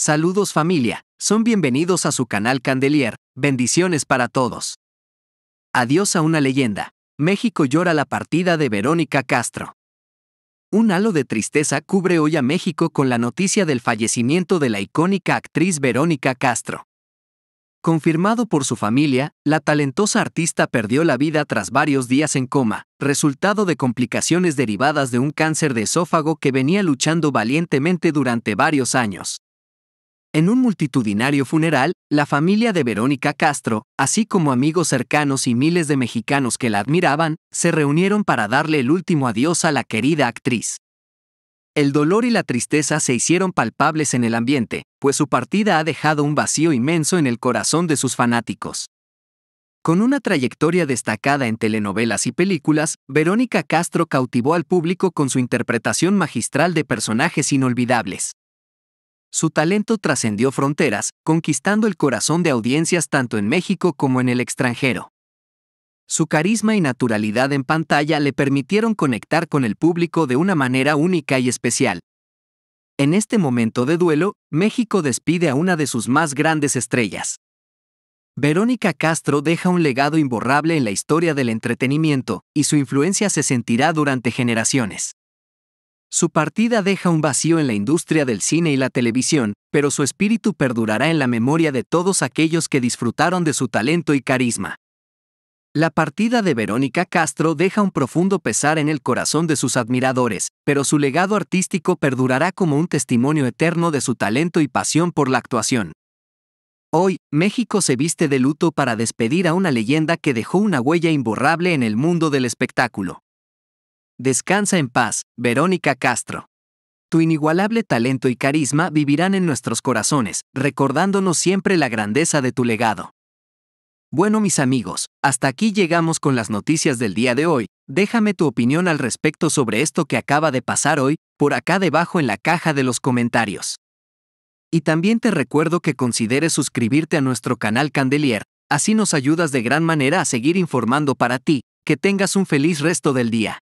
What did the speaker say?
Saludos familia, son bienvenidos a su canal Candelier, bendiciones para todos. Adiós a una leyenda, México llora la partida de Verónica Castro. Un halo de tristeza cubre hoy a México con la noticia del fallecimiento de la icónica actriz Verónica Castro. Confirmado por su familia, la talentosa artista perdió la vida tras varios días en coma, resultado de complicaciones derivadas de un cáncer de esófago que venía luchando valientemente durante varios años. En un multitudinario funeral, la familia de Verónica Castro, así como amigos cercanos y miles de mexicanos que la admiraban, se reunieron para darle el último adiós a la querida actriz. El dolor y la tristeza se hicieron palpables en el ambiente, pues su partida ha dejado un vacío inmenso en el corazón de sus fanáticos. Con una trayectoria destacada en telenovelas y películas, Verónica Castro cautivó al público con su interpretación magistral de personajes inolvidables. Su talento trascendió fronteras, conquistando el corazón de audiencias tanto en México como en el extranjero. Su carisma y naturalidad en pantalla le permitieron conectar con el público de una manera única y especial. En este momento de duelo, México despide a una de sus más grandes estrellas. Verónica Castro deja un legado imborrable en la historia del entretenimiento, y su influencia se sentirá durante generaciones. Su partida deja un vacío en la industria del cine y la televisión, pero su espíritu perdurará en la memoria de todos aquellos que disfrutaron de su talento y carisma. La partida de Verónica Castro deja un profundo pesar en el corazón de sus admiradores, pero su legado artístico perdurará como un testimonio eterno de su talento y pasión por la actuación. Hoy, México se viste de luto para despedir a una leyenda que dejó una huella imborrable en el mundo del espectáculo. Descansa en paz, Verónica Castro. Tu inigualable talento y carisma vivirán en nuestros corazones, recordándonos siempre la grandeza de tu legado. Bueno mis amigos, hasta aquí llegamos con las noticias del día de hoy, déjame tu opinión al respecto sobre esto que acaba de pasar hoy, por acá debajo en la caja de los comentarios. Y también te recuerdo que consideres suscribirte a nuestro canal Candelier, así nos ayudas de gran manera a seguir informando para ti, que tengas un feliz resto del día.